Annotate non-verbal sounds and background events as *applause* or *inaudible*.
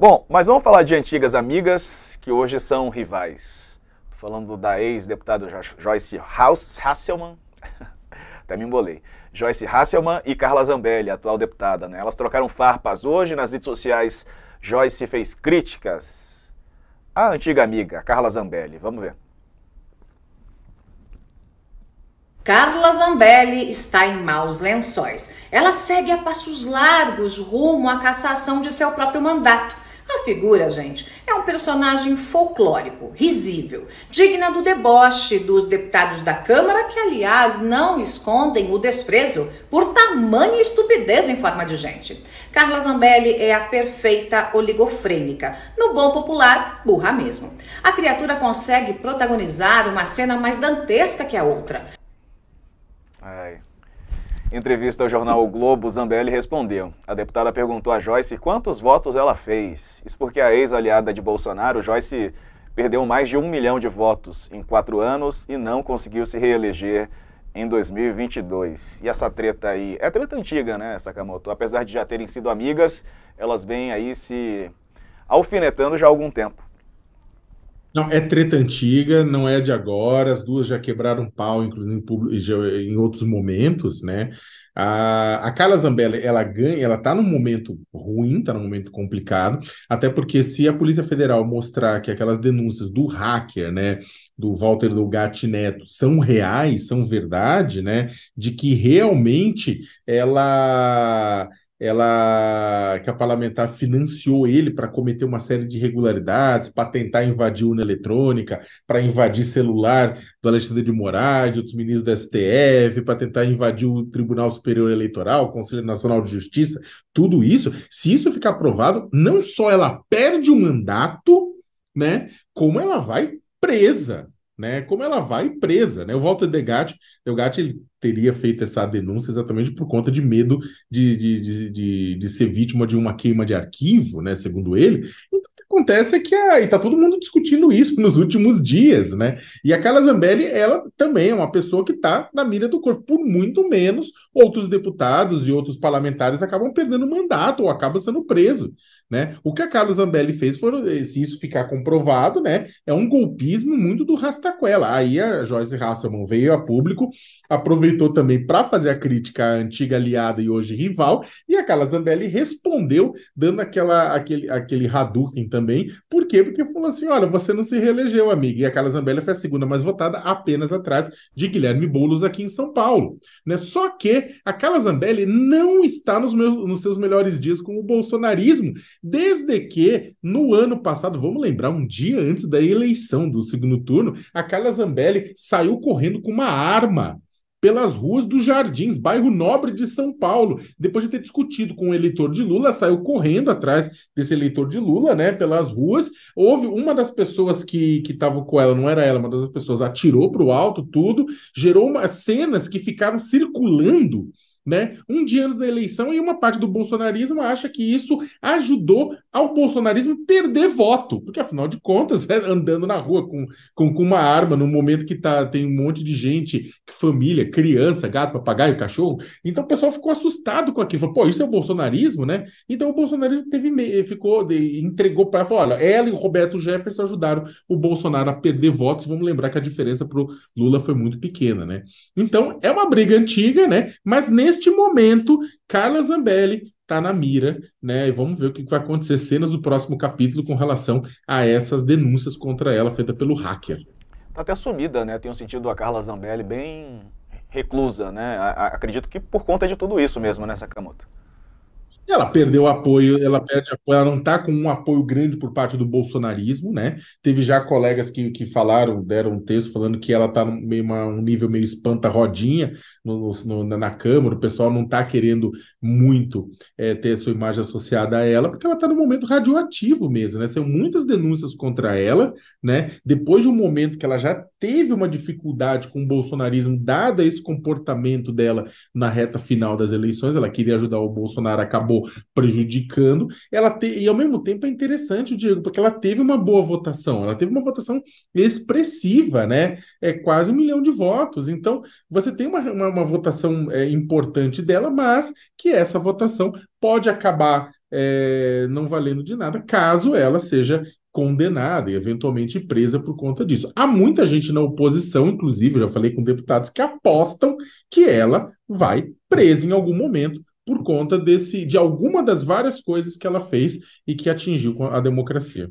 Bom, mas vamos falar de antigas amigas que hoje são rivais. Tô falando da ex-deputada Joyce House Hasselman, *laughs* até me embolei. Joyce Hasselman e Carla Zambelli, atual deputada. Né? Elas trocaram farpas hoje nas redes sociais. Joyce fez críticas à antiga amiga, Carla Zambelli. Vamos ver. Carla Zambelli está em maus lençóis. Ela segue a passos largos rumo à cassação de seu próprio mandato a figura, gente, é um personagem folclórico, risível, digna do deboche dos deputados da Câmara, que, aliás, não escondem o desprezo por tamanha estupidez em forma de gente. Carla Zambelli é a perfeita oligofrênica, no bom popular, burra mesmo. A criatura consegue protagonizar uma cena mais dantesca que a outra. Ai. Em entrevista ao jornal o Globo, Zambelli respondeu. A deputada perguntou a Joyce quantos votos ela fez. Isso porque a ex-aliada de Bolsonaro, Joyce, perdeu mais de um milhão de votos em quatro anos e não conseguiu se reeleger em 2022. E essa treta aí é treta antiga, né, Sakamoto? Apesar de já terem sido amigas, elas vêm aí se alfinetando já há algum tempo. Não, é treta antiga, não é de agora, as duas já quebraram pau, inclusive em, em outros momentos, né? A, a Carla Zambelli, ela ganha, ela tá num momento ruim, tá num momento complicado, até porque se a Polícia Federal mostrar que aquelas denúncias do hacker, né, do Walter Delgatti Neto, são reais, são verdade, né, de que realmente ela ela que a parlamentar financiou ele para cometer uma série de irregularidades, para tentar invadir urna eletrônica, para invadir celular do Alexandre de Moraes, dos ministros da STF, para tentar invadir o Tribunal Superior Eleitoral, o Conselho Nacional de Justiça, tudo isso, se isso ficar aprovado, não só ela perde o mandato, né, como ela vai presa né? Como ela vai presa, né? O Walter Degatti, Degatti ele teria feito essa denúncia exatamente por conta de medo de, de, de, de, de ser vítima de uma queima de arquivo, né? Segundo ele. Então, acontece é que está todo mundo discutindo isso *laughs* nos últimos dias, né? E a Carla Zambelli, ela também é uma pessoa que está na mira do corpo, por muito menos outros deputados e outros parlamentares acabam perdendo o mandato ou acabam sendo presos. Né? O que a Carla Zambelli fez foi, se isso ficar comprovado, né, é um golpismo muito do Rastaquela. Aí a Joyce Hasselman veio a público, aproveitou também para fazer a crítica à antiga aliada e hoje rival, e a Carla Zambelli respondeu dando aquela, aquele, aquele Hadouken também também. Por quê? Porque falou assim: olha, você não se reelegeu, amiga. E a Carla Zambelli foi a segunda mais votada, apenas atrás de Guilherme Boulos aqui em São Paulo. Né? Só que a Carla Zambelli não está nos, meus, nos seus melhores dias com o bolsonarismo, desde que no ano passado, vamos lembrar, um dia antes da eleição do segundo turno, a Carla Zambelli saiu correndo com uma arma pelas ruas dos Jardins, bairro nobre de São Paulo. Depois de ter discutido com o eleitor de Lula, saiu correndo atrás desse eleitor de Lula, né, pelas ruas. Houve uma das pessoas que estava com ela, não era ela, uma das pessoas atirou para o alto, tudo, gerou uma, cenas que ficaram circulando né? Um dia antes da eleição, e uma parte do bolsonarismo acha que isso ajudou ao bolsonarismo perder voto, porque afinal de contas, *laughs* é andando na rua com, com, com, uma arma, no momento que tá, tem um monte de gente, família, criança, gato, papagaio, cachorro, então o pessoal ficou assustado com aquilo, falou, pô, isso é o bolsonarismo, né? Então o bolsonarismo teve, ficou, entregou para, falou, olha, ela e o Roberto Jefferson ajudaram o Bolsonaro a perder votos, vamos lembrar que a diferença para o Lula foi muito pequena, né? Então é uma briga antiga, né? Mas nesse neste momento, Carla Zambelli está na mira, né? E vamos ver o que vai acontecer, cenas do próximo capítulo com relação a essas denúncias contra ela feita pelo hacker. Tá até sumida, né? Tenho sentido a Carla Zambelli bem reclusa, né? A acredito que por conta de tudo isso mesmo, nessa né, Sakamoto? Ela perdeu apoio, ela perde apoio, ela não está com um apoio grande por parte do bolsonarismo, né? Teve já colegas que, que falaram, deram um texto falando que ela está um nível meio espanta-rodinha na Câmara, o pessoal não está querendo muito é, ter a sua imagem associada a ela, porque ela está no momento radioativo mesmo, né? São muitas denúncias contra ela, né? Depois de um momento que ela já teve uma dificuldade com o bolsonarismo, dada esse comportamento dela na reta final das eleições, ela queria ajudar o Bolsonaro, acabou acabou prejudicando. Ela te... E ao mesmo tempo é interessante, Diego, porque ela teve uma boa votação, ela teve uma votação expressiva, né? É quase um milhão de votos. Então, você tem uma, uma, uma votação é, importante dela, mas que essa votação pode acabar. É, não valendo de nada, caso ela seja condenada e eventualmente presa por conta disso. Há muita gente na oposição, inclusive, já falei com deputados, que apostam que ela vai presa em algum momento por conta desse de alguma das várias coisas que ela fez e que atingiu a democracia.